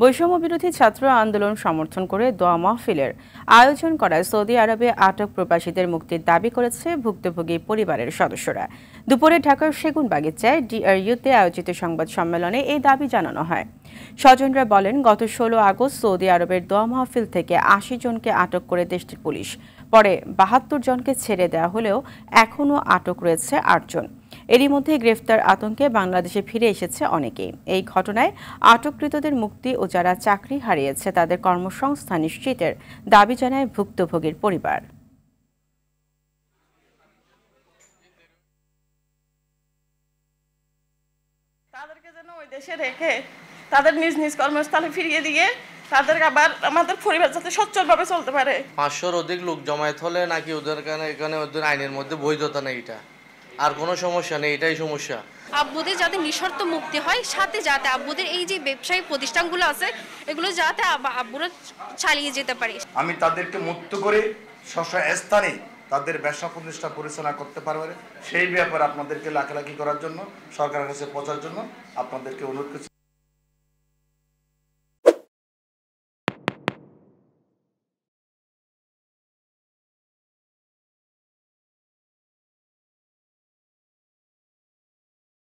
বৈষম্য বিরোধী ছাত্র আন্দোলন সমর্থন করে দোয়া মাহফিলের আয়োজন করায় সৌদি আরবে আটক প্রবাসীদের মুক্তির দাবি করেছে ভুক্তভোগী পরিবারের সদস্যরা দুপুরে ঢাকার সেগুন বাগিচায় ডিআরইউতে আয়োজিত সংবাদ সম্মেলনে এই দাবি জানানো হয় স্বজনরা বলেন গত ষোলো আগস্ট সৌদি আরবের দোয়া মাহফিল থেকে আশি জনকে আটক করে দেশটির পুলিশ পরে বাহাত্তর জনকে ছেড়ে দেওয়া হলেও এখনও আটক রয়েছে আটজন এরই মধ্যে গ্রেফতার আতঙ্কে বাংলাদেশে ফিরে এসেছে অনেকে এই ঘটনায় আটককৃতদের মুক্তি ও যারা চাকরি হারিয়েছে তাদের কর্মসংস্থান নিশ্চিতের দাবি জানায় ভুক্তভোগীর পরিবার তাদেরকে যেন ওই দেশে রেখে তাদের নিজ নিজ কর্মস্থলে ফিরিয়ে দিয়ে তাদের আবার আমাদের পরিবার যাতে সচ্ছল ভাবে চলতে পারে পাঁচশোর অধিক লোক জমায়েত হলে নাকি ওদের এখানে ওদের আইনের মধ্যে বৈধতা নেই এটা আর কোনো সমস্যা নেই এটাই সমস্যা আব্বুদের যাতে নিঃশর্ত মুক্তি হয় সাথে যাতে আব্বুদের এই যে ব্যবসায়ী প্রতিষ্ঠানগুলো আছে এগুলো যাতে আব্বুরা চালিয়ে যেতে পারে আমি তাদেরকে মুক্ত করে স্বস্ব স্থানে তাদের ব্যবসা প্রতিষ্ঠা পরিচালনা করতে পারবে সেই ব্যাপারে আপনাদেরকে লাখালাখি করার জন্য সরকারের কাছে পচার জন্য আপনাদেরকে অনুরোধ করছি